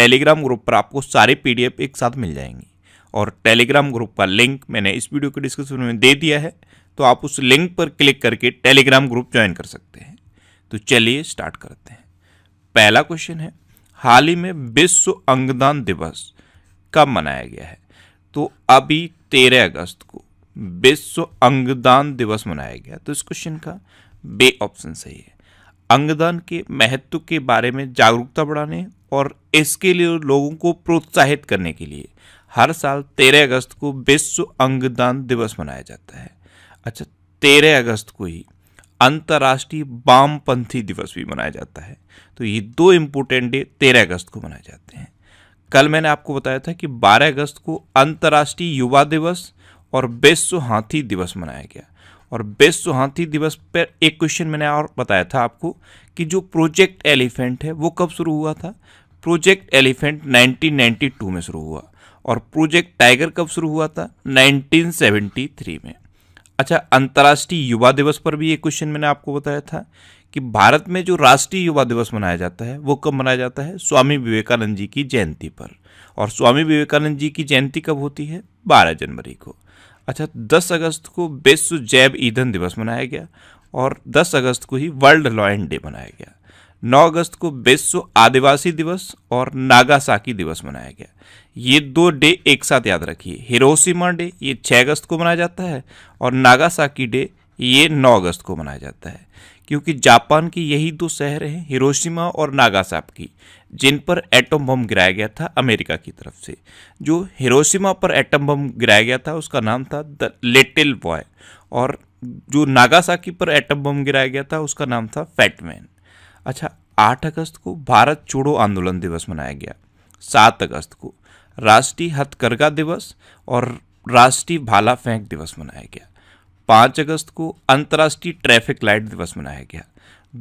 Telegram group पर आपको सारे पीडीएफ एक साथ मिल जाएंगी और टेलीग्राम ग्रुप का लिंक मैंने इस वीडियो के डिस्क्रिप्शन में दे दिया है तो आप उस लिंक पर क्लिक करके टेलीग्राम ग्रुप ज्वाइन कर सकते हैं तो चलिए स्टार्ट करते हैं पहला क्वेश्चन है हाल ही में विश्व अंगदान दिवस कब मनाया गया है तो अभी तेरह अगस्त को विश्व अंगदान दिवस मनाया गया तो इस क्वेश्चन का बे ऑप्शन सही है अंगदान के महत्व के बारे में जागरूकता बढ़ाने और इसके लिए लोगों को प्रोत्साहित करने के लिए हर साल तेरह अगस्त को विश्व अंगदान दिवस मनाया जाता है अच्छा तेरह अगस्त को ही अंतर्राष्ट्रीय वामपंथी दिवस भी मनाया जाता है तो ये दो इम्पोर्टेंट डे तेरह अगस्त को मनाए जाते हैं कल मैंने आपको बताया था कि 12 अगस्त को अंतर्राष्ट्रीय युवा दिवस और विश्व हाथी दिवस मनाया गया और विश्व हाथी दिवस पर एक क्वेश्चन मैंने और बताया था आपको कि जो प्रोजेक्ट एलिफेंट है वो कब शुरू हुआ था प्रोजेक्ट एलिफेंट 1992 में शुरू हुआ और प्रोजेक्ट टाइगर कब शुरू हुआ था 1973 में अच्छा अंतर्राष्ट्रीय युवा दिवस पर भी ये क्वेश्चन मैंने आपको बताया था कि भारत में जो राष्ट्रीय युवा दिवस मनाया जाता है वो कब मनाया जाता है स्वामी विवेकानंद जी की जयंती पर और स्वामी विवेकानंद जी की जयंती कब होती है 12 जनवरी को अच्छा 10 अगस्त को विश्व जैव ईंधन दिवस मनाया गया और 10 अगस्त को ही वर्ल्ड लॉयन डे मनाया गया 9 अगस्त को विश्व आदिवासी दिवस और नागासाकी दिवस मनाया गया ये दो डे एक साथ याद रखिए हिरोशिमा डे ये 6 अगस्त को मनाया जाता है और नागासाकी डे ये 9 अगस्त को मनाया जाता है क्योंकि जापान के यही दो शहर हैं हिरोशिमा और नागासाकी जिन पर एटम बम गिराया गया था अमेरिका की तरफ से जो हिरोशिमा पर एटम बम गिराया गया था उसका नाम था द लिटिल बॉय और जो नागासाकी पर एटम बम गिराया गया था उसका नाम था फैटमैन अच्छा आठ अगस्त को भारत छोड़ो आंदोलन दिवस मनाया गया सात अगस्त को राष्ट्रीय हथकरघा दिवस और राष्ट्रीय भाला फेंक दिवस मनाया गया पाँच अगस्त को अंतर्राष्ट्रीय ट्रैफिक लाइट दिवस मनाया गया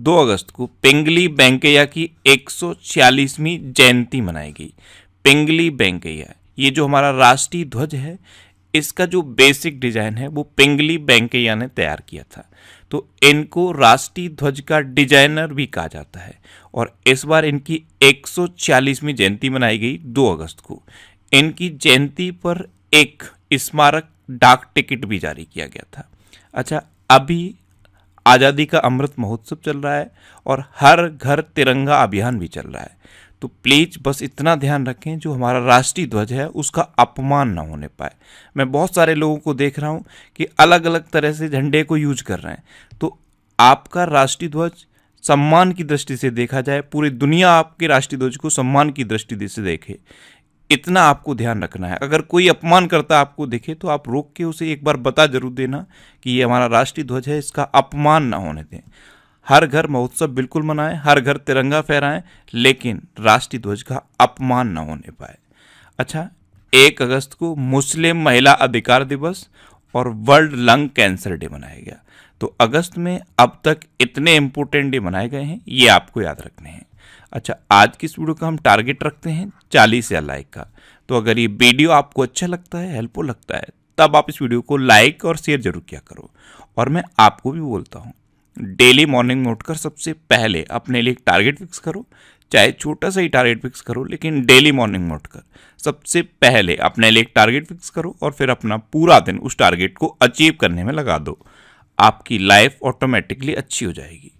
दो अगस्त को पिंगली बैंकैया की एक जयंती मनाई गई पिंगली बैंकैया ये जो हमारा राष्ट्रीय ध्वज है इसका जो बेसिक डिज़ाइन है वो पिंगली बैंकैया ने तैयार किया था तो इनको राष्ट्रीय ध्वज का डिजाइनर भी कहा जाता है और इस बार इनकी 140वीं जयंती मनाई गई 2 अगस्त को इनकी जयंती पर एक स्मारक डाक टिकट भी जारी किया गया था अच्छा अभी आज़ादी का अमृत महोत्सव चल रहा है और हर घर तिरंगा अभियान भी चल रहा है तो प्लीज़ बस इतना ध्यान रखें जो हमारा राष्ट्रीय ध्वज है उसका अपमान ना होने पाए मैं बहुत सारे लोगों को देख रहा हूँ कि अलग अलग तरह से झंडे को यूज कर रहे हैं तो आपका राष्ट्रीय ध्वज सम्मान की दृष्टि से देखा जाए पूरी दुनिया आपके राष्ट्रीय ध्वज को सम्मान की दृष्टि से देखे इतना आपको ध्यान रखना है अगर कोई अपमान करता आपको देखे तो आप रोक के उसे एक बार बता जरूर देना कि ये हमारा राष्ट्रीय ध्वज है इसका अपमान ना होने दें हर घर महोत्सव बिल्कुल मनाएं हर घर तिरंगा फहराएं लेकिन राष्ट्रीय ध्वज का अपमान न होने पाए अच्छा एक अगस्त को मुस्लिम महिला अधिकार दिवस और वर्ल्ड लंग कैंसर डे मनाया गया तो अगस्त में अब तक इतने इम्पोर्टेंट डे मनाए गए हैं ये आपको याद रखने हैं अच्छा आज की इस वीडियो का हम टारगेट रखते हैं चालीस या लाइक का तो अगर ये वीडियो आपको अच्छा लगता है हेल्पफुल लगता है तब आप इस वीडियो को लाइक और शेयर जरूर किया करो और मैं आपको भी बोलता हूँ डेली मॉर्निंग में उठकर सबसे पहले अपने लिए एक टारगेट फिक्स करो चाहे छोटा सा ही टारगेट फिक्स करो लेकिन डेली मॉर्निंग में उठकर सबसे पहले अपने लिए एक टारगेट फिक्स करो और फिर अपना पूरा दिन उस टारगेट को अचीव करने में लगा दो आपकी लाइफ ऑटोमेटिकली अच्छी हो जाएगी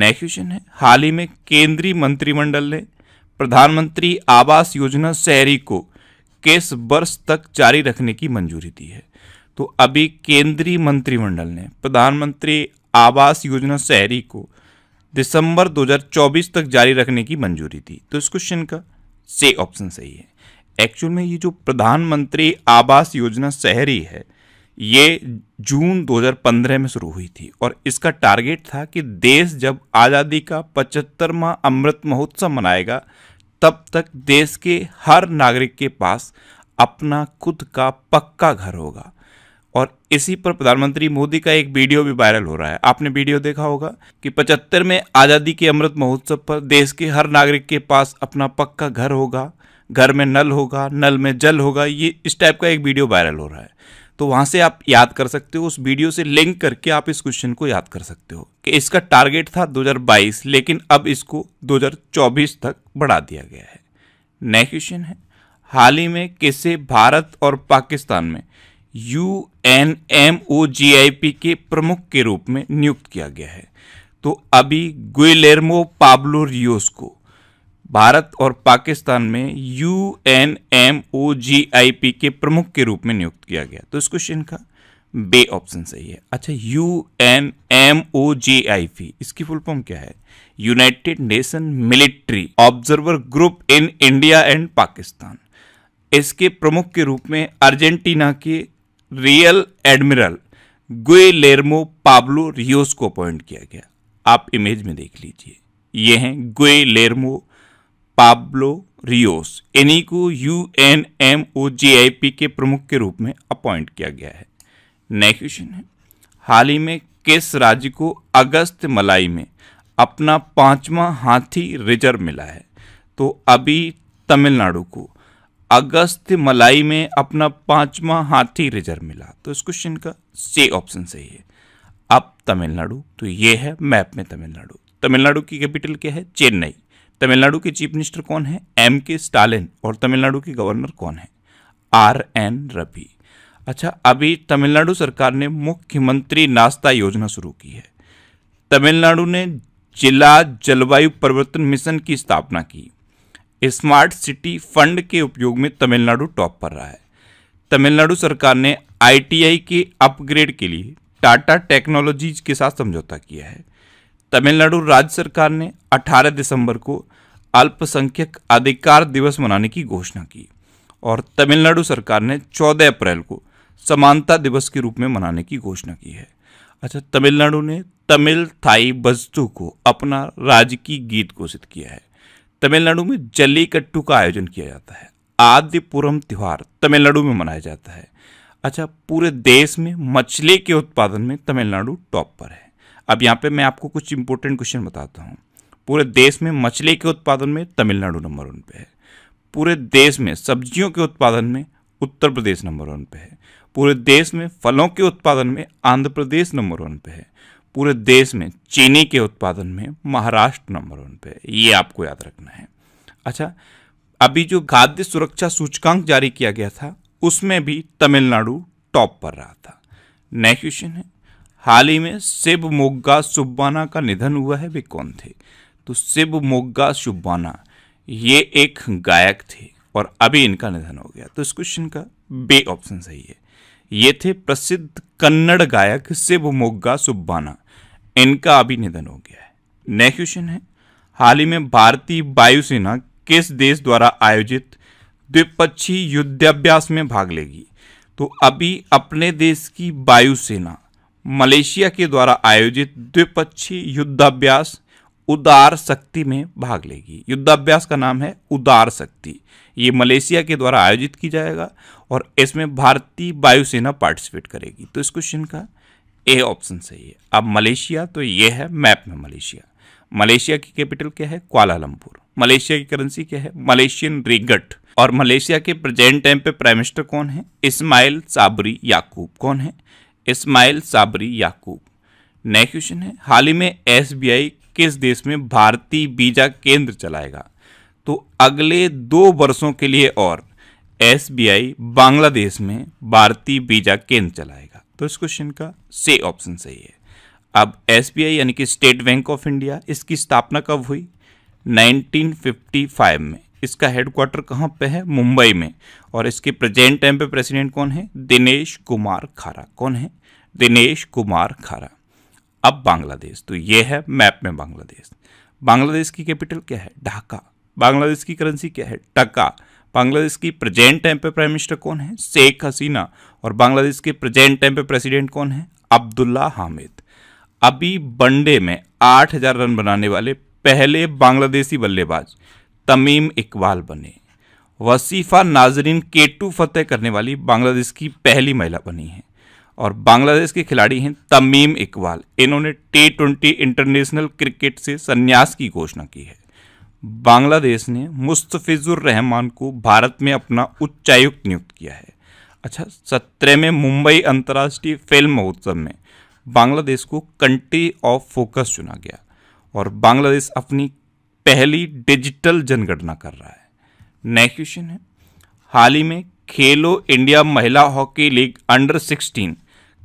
नेक्स्ट क्वेश्चन है हाल ही में केंद्रीय मंत्रिमंडल ने प्रधानमंत्री आवास योजना शहरी को किस वर्ष तक जारी रखने की मंजूरी दी है तो अभी केंद्रीय मंत्रिमंडल ने प्रधानमंत्री आवास योजना शहरी को दिसंबर 2024 तक जारी रखने की मंजूरी दी तो इस क्वेश्चन का से ऑप्शन सही है एक्चुअल में ये जो प्रधानमंत्री आवास योजना शहरी है ये जून 2015 में शुरू हुई थी और इसका टारगेट था कि देश जब आज़ादी का पचहत्तरवा अमृत महोत्सव मनाएगा तब तक देश के हर नागरिक के पास अपना खुद का पक्का घर होगा और इसी पर प्रधानमंत्री मोदी का एक वीडियो भी वायरल हो रहा है आपने वीडियो देखा होगा कि पचहत्तर में आज़ादी के अमृत महोत्सव पर देश के हर नागरिक के पास अपना पक्का घर होगा घर में नल होगा नल में जल होगा ये इस टाइप का एक वीडियो वायरल हो रहा है तो वहाँ से आप याद कर सकते हो उस वीडियो से लिंक करके आप इस क्वेश्चन को याद कर सकते हो कि इसका टारगेट था 2022 लेकिन अब इसको 2024 तक बढ़ा दिया गया है नेक्स्ट क्वेश्चन है हाल ही में किसे भारत और पाकिस्तान में U N M O G I P के प्रमुख के रूप में नियुक्त किया गया है तो अभी गुइलेर्मो पाब्लो रियोस को भारत और पाकिस्तान में U N M O G I P के प्रमुख के रूप में नियुक्त किया गया तो इस क्वेश्चन का बे ऑप्शन सही है अच्छा U N M O G I P इसकी फुल फॉर्म क्या है United Nation Military Observer Group in India and Pakistan इसके प्रमुख के रूप में अर्जेंटीना के real admiral Guillermo Pablo Rios को अपॉइंट किया गया आप इमेज में देख लीजिए ये हैं गुएलेर्मो पाब्लो रियोस इन्हीं को U N M O J I P के प्रमुख के रूप में अपॉइंट किया गया है नेक्स्ट क्वेश्चन है हाल ही में किस राज्य को अगस्त मलाई में अपना पांचवा हाथी रिजर्व मिला है तो अभी तमिलनाडु को अगस्त मलाई में अपना पांचवा हाथी रिजर्व मिला तो इस क्वेश्चन का सी ऑप्शन सही है अब तमिलनाडु तो ये है मैप में तमिलनाडु तमिलनाडु की कैपिटल क्या है चेन्नई तमिलनाडु के चीफ मिनिस्टर कौन है एम के स्टालिन और तमिलनाडु के गवर्नर कौन है आर एन रवि अच्छा अभी तमिलनाडु सरकार ने मुख्यमंत्री नाश्ता योजना शुरू की है तमिलनाडु ने जिला जलवायु परिवर्तन मिशन की स्थापना की स्मार्ट सिटी फंड के उपयोग में तमिलनाडु टॉप पर रहा है तमिलनाडु सरकार ने आईटीआई के अपग्रेड के लिए टाटा टेक्नोलॉजीज के साथ समझौता किया है तमिलनाडु राज्य सरकार ने 18 दिसंबर को अल्पसंख्यक अधिकार दिवस मनाने की घोषणा की और तमिलनाडु सरकार ने 14 अप्रैल को समानता दिवस के रूप में मनाने की घोषणा की है अच्छा तमिलनाडु ने तमिल थाई बजतू को अपना राजकीय गीत घोषित किया है तमिलनाडु में जल्लीकट्टू का आयोजन किया जाता है आदिपुरम त्यौहार तमिलनाडु में मनाया जाता है अच्छा पूरे देश में मछली के उत्पादन में तमिलनाडु टॉप पर है अब यहाँ पे मैं आपको कुछ इंपॉर्टेंट क्वेश्चन बताता हूँ पूरे देश में मछली के उत्पादन में तमिलनाडु नंबर वन पे है पूरे देश में सब्जियों के उत्पादन में उत्तर प्रदेश नंबर वन पे है पूरे देश में फलों के उत्पादन में आंध्र प्रदेश नंबर वन पे है पूरे देश में चीनी के उत्पादन में महाराष्ट्र नंबर वन पे ये आपको याद रखना है अच्छा अभी जो खाद्य सुरक्षा सूचकांक जारी किया गया था उसमें भी तमिलनाडु टॉप पर रहा था नेक्स्ट क्वेश्चन है हाल ही में शिव मोग्गा सुब्बाना का निधन हुआ है वे कौन थे तो शिव मोग्गा सुब्बाना ये एक गायक थे और अभी इनका निधन हो गया तो इस क्वेश्चन का बे ऑप्शन सही है ये थे प्रसिद्ध कन्नड़ गायक शिव मोग्गा सुब्बाना इनका अभी निधन हो गया है नेक्स्ट क्वेश्चन है हाल ही में भारतीय वायुसेना किस देश द्वारा आयोजित द्विपक्षीय युद्धाभ्यास में भाग लेगी तो अभी अपने देश की वायुसेना मलेशिया के द्वारा आयोजित द्विपक्षीय युद्धाभ्यास उदार शक्ति में भाग लेगी युद्धाभ्यास का नाम है उदार शक्ति ये मलेशिया के द्वारा आयोजित की जाएगा और इसमें भारतीय वायुसेना पार्टिसिपेट करेगी तो इस क्वेश्चन का ए ऑप्शन सही है अब मलेशिया तो ये है मैप में मलेशिया मलेशिया की कैपिटल क्या है क्वालालंपुर मलेशिया की करेंसी क्या है मलेशियन रिगट और मलेशिया के प्रेजेंट टाइम पे प्राइम मिनिस्टर कौन है इस्माइल साबरी याकूब कौन है Ismail Sabri Yaakob next question है हाल ही में एस किस देश में भारतीय वीजा केंद्र चलाएगा तो अगले दो वर्षों के लिए और एस बांग्लादेश में भारतीय वीजा केंद्र चलाएगा तो इस क्वेश्चन का से ऑप्शन सही है अब एस यानी कि स्टेट बैंक ऑफ इंडिया इसकी स्थापना कब हुई 1955 में इसका हेडक्वार्टर कहाँ पे है मुंबई में और इसके प्रेजेंट टाइम पे प्रेसिडेंट कौन है दिनेश कुमार खारा कौन है दिनेश कुमार खारा अब बांग्लादेश तो ये है मैप में बांग्लादेश बांग्लादेश की कैपिटल क्या है ढाका बांग्लादेश की करेंसी क्या है टका बांग्लादेश की प्रेजेंट टाइम पे प्राइम मिनिस्टर कौन है शेख हसीना और बांग्लादेश के प्रेजेंट टाइम पे प्रेसिडेंट कौन है अब्दुल्ला हामिद अभी वनडे में 8000 रन बनाने वाले पहले बांग्लादेशी बल्लेबाज तमीम इकबाल बने वसीफा नाजरीन केटू फतेह करने वाली बांग्लादेश की पहली महिला बनी है और बांग्लादेश के खिलाड़ी हैं तमीम इकबाल इन्होंने टी ट्वेंटी इंटरनेशनल क्रिकेट से संन्यास की घोषणा की है बांग्लादेश ने मुस्तफिजुर रहमान को भारत में अपना उच्चायुक्त नियुक्त किया है अच्छा सत्रह में मुंबई अंतर्राष्ट्रीय फिल्म महोत्सव में बांग्लादेश को कंट्री ऑफ फोकस चुना गया और बांग्लादेश अपनी पहली डिजिटल जनगणना कर रहा है नेक्स्ट क्वेश्चन है हाल ही में खेलो इंडिया महिला हॉकी लीग अंडर सिक्सटीन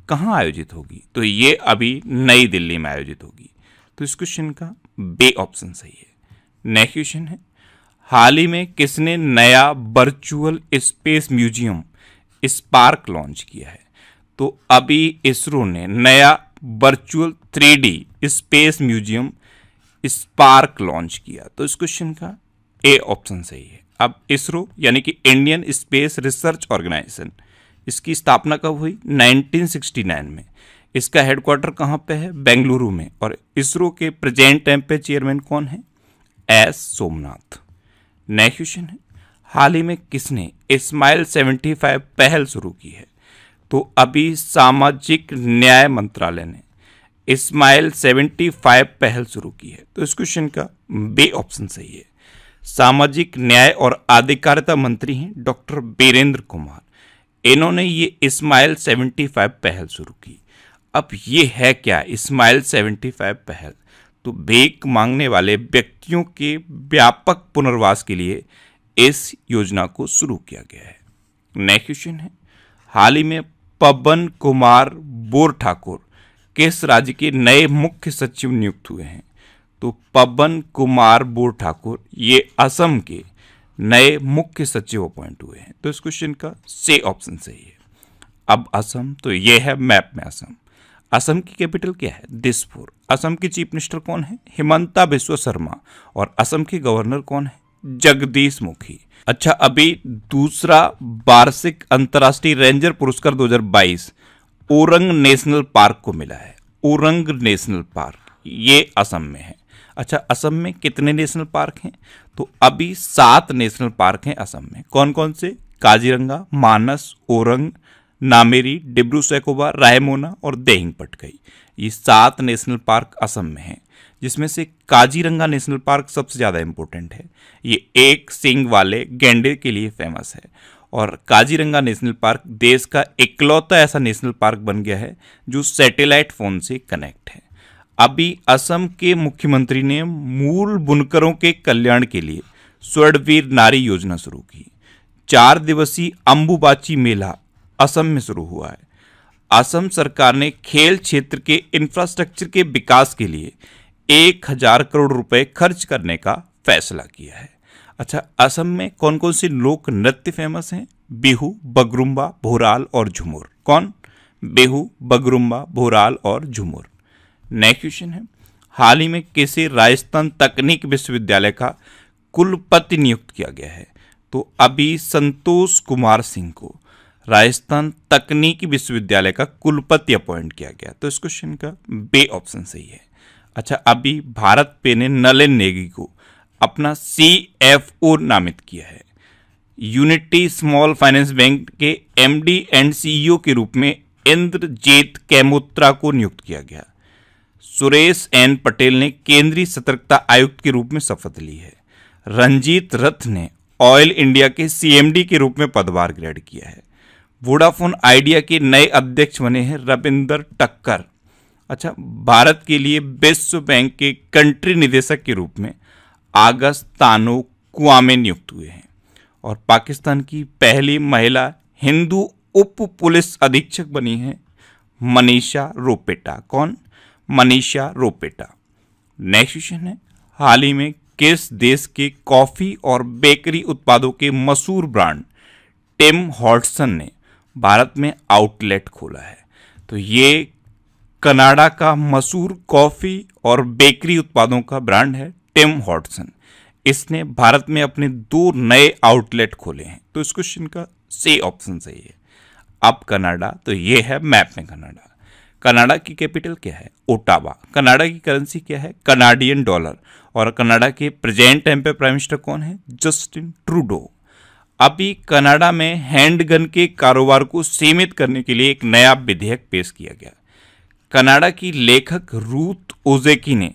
कहाँ आयोजित होगी तो ये अभी नई दिल्ली में आयोजित होगी तो इस क्वेश्चन का बे ऑप्शन सही है नेक्स्ट क्वेश्चन है हाल ही में किसने नया virtual space museum Spark launch किया है तो अभी इसरो ने नया virtual three space museum Spark launch किया तो इस क्वेश्चन का ए ऑप्शन सही है अब इसरो यानी कि इंडियन स्पेस रिसर्च ऑर्गेनाइजेशन इसकी स्थापना कब हुई 1969 में इसका हेडक्वार्टर कहाँ पे है बेंगलुरु में और इसरो के प्रेजेंट टाइम पे चेयरमैन कौन है एस सोमनाथ नेक्स्ट क्वेश्चन है हाल ही में किसने स्माइल 75 पहल शुरू की है तो अभी सामाजिक न्याय मंत्रालय ने स्माइल 75 पहल शुरू की है तो इस क्वेश्चन का बे ऑप्शन सही है सामाजिक न्याय और आधिकारिता मंत्री हैं डॉक्टर बीरेंद्र कुमार इन्होंने ये स्माइल 75 पहल शुरू की अब ये है क्या स्माइल 75 पहल तो बेक मांगने वाले व्यक्तियों के व्यापक पुनर्वास के लिए इस योजना को शुरू किया गया है नेक्स्ट क्वेश्चन है हाल ही में पवन कुमार बोर ठाकुर किस राज्य के नए मुख्य सचिव नियुक्त हुए हैं तो पवन कुमार बोर ठाकुर ये असम के नए मुख्य सचिव अपॉइंट हुए हैं तो इस क्वेश्चन का से ऑप्शन सही है अब असम तो ये है मैप में असम असम की कैपिटल क्या है दिसपुर असम के चीफ मिनिस्टर कौन है हिमंता बिश्व शर्मा और असम के गवर्नर कौन है जगदीश मुखी अच्छा अभी दूसरा वार्षिक अंतर्राष्ट्रीय रेंजर पुरस्कार 2022 ओरंग नेशनल पार्क को मिला है ओरंग नेशनल पार्क ये असम में है अच्छा असम में कितने नेशनल पार्क हैं तो अभी सात नेशनल पार्क हैं असम में कौन कौन से काजीरंगा मानस ओरंग नामेरी डिब्रू सैकोबा रायमोना और देहिंग पटकई ये सात नेशनल पार्क असम में हैं जिसमें से काजीरंगा नेशनल पार्क सबसे ज़्यादा इम्पोर्टेंट है ये एक सिंग वाले गेंडे के लिए फेमस है और काजीरंगा नेशनल पार्क देश का इकलौता ऐसा नेशनल पार्क बन गया है जो सैटेलाइट फ़ोन से कनेक्ट है अभी असम के मुख्यमंत्री ने मूल बुनकरों के कल्याण के लिए स्वर्णवीर नारी योजना शुरू की चार दिवसीय अम्बुबाची मेला असम में शुरू हुआ है असम सरकार ने खेल क्षेत्र के इंफ्रास्ट्रक्चर के विकास के लिए एक हजार करोड़ रुपए खर्च करने का फैसला किया है अच्छा असम में कौन कौन से लोक नृत्य फेमस हैं बिहू बगरुम्बा भोराल और झुमुर कौन बिहू बगरुम्बा भोराल और झुमुर नेक्स्ट क्वेश्चन है हाल ही में किसी राजस्थान तकनीक विश्वविद्यालय का कुलपति नियुक्त किया गया है तो अभी संतोष कुमार सिंह को राजस्थान तकनीकी विश्वविद्यालय का कुलपति अपॉइंट किया गया तो इस क्वेश्चन का बे ऑप्शन सही है अच्छा अभी भारत पे ने नलिन नेगी को अपना सी एफ ओ नामित किया है यूनिटी स्मॉल फाइनेंस बैंक के एम डी एंड सीईओ के रूप में इंद्रजीत कैमोत्रा को नियुक्त किया गया सुरेश एन पटेल ने केंद्रीय सतर्कता आयुक्त के रूप में शपथ ली है रंजीत रथ ने ऑयल इंडिया के सीएमडी के रूप में पदभार ग्रहण किया है वोडाफोन आइडिया के नए अध्यक्ष बने हैं रविंदर टक्कर अच्छा भारत के लिए विश्व बैंक के कंट्री निदेशक के रूप में आगस्त तानो कुआमे नियुक्त हुए हैं और पाकिस्तान की पहली महिला हिंदू उप पुलिस अधीक्षक बनी है मनीषा रोपेटा कौन मनीषा रोपेटा नेक्स्ट क्वेश्चन है हाल ही में किस देश के कॉफ़ी और बेकरी उत्पादों के मशहूर ब्रांड टिम हॉटसन ने भारत में आउटलेट खोला है तो ये कनाडा का मशहूर कॉफ़ी और बेकरी उत्पादों का ब्रांड है टिम हॉटसन इसने भारत में अपने दो नए आउटलेट खोले हैं तो इस क्वेश्चन का से ऑप्शन सही है अब कनाडा तो ये है मैप में कनाडा कनाडा की कैपिटल क्या है ओटावा कनाडा की करेंसी क्या है कनाडियन डॉलर और कनाडा के प्रेजेंट टाइम पे प्राइम मिनिस्टर कौन है जस्टिन ट्रूडो अभी कनाडा में हैंडगन के कारोबार को सीमित करने के लिए एक नया विधेयक पेश किया गया कनाडा की लेखक रूथ ओजेकी ने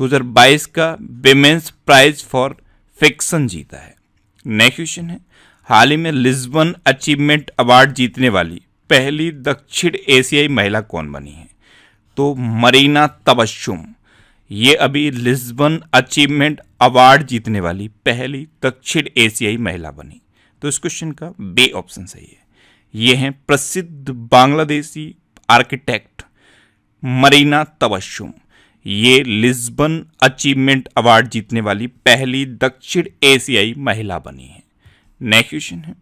2022 का वेमेंस प्राइज फॉर फिक्सन जीता है नेक्स्ट क्वेश्चन है हाल ही में लिस्बन अचीवमेंट अवार्ड जीतने वाली पहली दक्षिण एशियाई महिला कौन बनी है तो मरीना तबस्सुम ये अभी लिस्बन अचीवमेंट अवार्ड जीतने वाली पहली दक्षिण एशियाई महिला बनी तो इस क्वेश्चन का बे ऑप्शन सही है ये हैं प्रसिद्ध बांग्लादेशी आर्किटेक्ट मरीना तवशुम ये लिस्बन अचीवमेंट अवार्ड जीतने वाली पहली दक्षिण एशियाई महिला बनी है नेक्स्ट क्वेश्चन है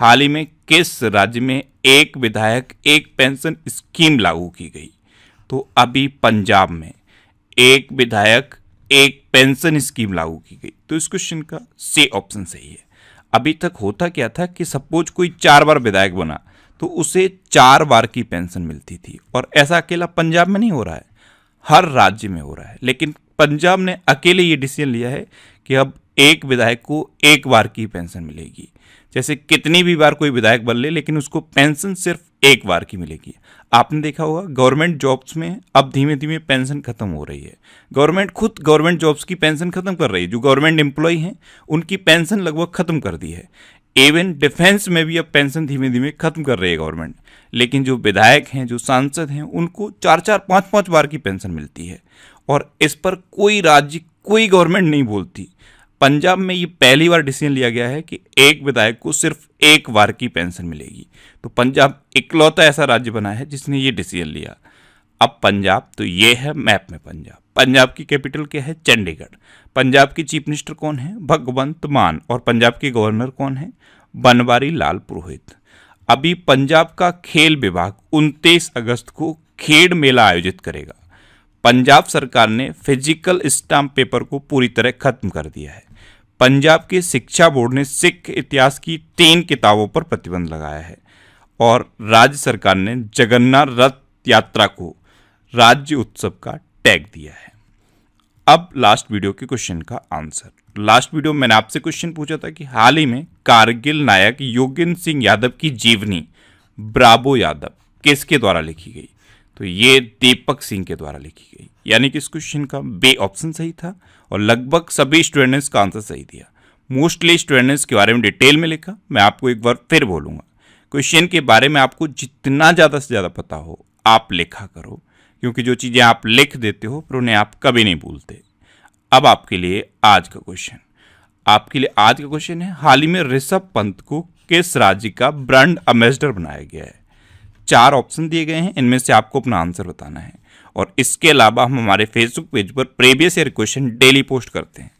हाल ही में किस राज्य में एक विधायक एक पेंशन स्कीम लागू की गई तो अभी पंजाब में एक विधायक एक पेंशन स्कीम लागू की गई तो इस क्वेश्चन का सी ऑप्शन सही है अभी तक होता क्या था कि सपोज कोई चार बार विधायक बना तो उसे चार बार की पेंशन मिलती थी और ऐसा अकेला पंजाब में नहीं हो रहा है हर राज्य में हो रहा है लेकिन पंजाब ने अकेले ये डिसीजन लिया है कि अब एक विधायक को एक बार की पेंशन मिलेगी जैसे कितनी भी बार कोई विधायक बन ले, लेकिन उसको पेंशन सिर्फ एक बार की मिलेगी आपने देखा होगा गवर्नमेंट जॉब्स में अब धीमे धीमे पेंशन खत्म हो रही है गवर्नमेंट खुद गवर्नमेंट जॉब्स की पेंशन खत्म कर रही है जो गवर्नमेंट एम्प्लॉय हैं उनकी पेंशन लगभग खत्म कर दी है इवन डिफेंस में भी अब पेंशन धीमे धीमे खत्म कर रही है गवर्नमेंट लेकिन जो विधायक हैं जो सांसद हैं उनको चार चार पाँच पाँच बार की पेंशन मिलती है और इस पर कोई राज्य कोई गवर्नमेंट नहीं बोलती पंजाब में ये पहली बार डिसीजन लिया गया है कि एक विधायक को सिर्फ एक बार की पेंशन मिलेगी तो पंजाब इकलौता ऐसा राज्य बना है जिसने ये डिसीजन लिया अब पंजाब तो ये है मैप में पंजाब पंजाब की कैपिटल क्या है चंडीगढ़ पंजाब की चीफ मिनिस्टर कौन है भगवंत मान और पंजाब के गवर्नर कौन है बनवारी लाल पुरोहित अभी पंजाब का खेल विभाग 29 अगस्त को खेड मेला आयोजित करेगा पंजाब सरकार ने फिजिकल स्टाम्प पेपर को पूरी तरह खत्म कर दिया है पंजाब के शिक्षा बोर्ड ने सिख इतिहास की तीन किताबों पर प्रतिबंध लगाया है और राज्य सरकार ने जगन्नाथ रथ यात्रा को राज्य उत्सव का टैग दिया है अब लास्ट वीडियो के क्वेश्चन का आंसर लास्ट वीडियो मैंने आपसे क्वेश्चन पूछा था कि हाल ही में कारगिल नायक योगेंद्र सिंह यादव की जीवनी ब्राबो यादव किसके द्वारा लिखी गई तो ये दीपक सिंह के द्वारा लिखी गई यानी कि इस क्वेश्चन का बे ऑप्शन सही था और लगभग सभी स्टूडेंट्स का आंसर सही दिया मोस्टली स्टूडेंट्स के बारे में डिटेल में लिखा मैं आपको एक बार फिर बोलूंगा क्वेश्चन के बारे में आपको जितना ज़्यादा से ज़्यादा पता हो आप लिखा करो क्योंकि जो चीज़ें आप लिख देते हो पर उन्हें आप कभी नहीं भूलते अब आपके लिए आज का क्वेश्चन आपके लिए आज का क्वेश्चन है हाल ही में ऋषभ पंत को किस राज्य का ब्रांड एम्बेसडर बनाया गया है चार ऑप्शन दिए गए हैं इनमें से आपको अपना आंसर बताना है और इसके अलावा हम हमारे फेसबुक पेज पर previous year question daily post करते हैं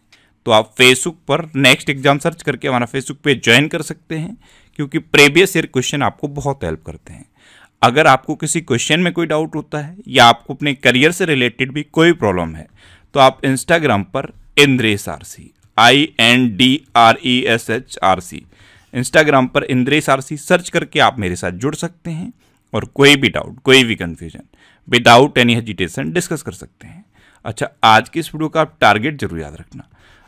तो आप फेसबुक पर नेक्स्ट एग्जाम सर्च करके हमारा फेसबुक पेज ज्वाइन कर सकते हैं क्योंकि प्रीवियस ईयर क्वेश्चन आपको बहुत हेल्प करते हैं अगर आपको किसी क्वेश्चन में कोई डाउट होता है या आपको अपने करियर से रिलेटेड भी कोई प्रॉब्लम है तो आप इंस्टाग्राम पर Indresh R C I N D R E S H R C Instagram पर इंद्रेश आर सी सर्च करके आप मेरे साथ जुड़ सकते हैं और कोई भी डाउट कोई भी confusion without any hesitation discuss कर सकते हैं अच्छा आज की इस वीडियो का आप टारगेट जरूर याद रखना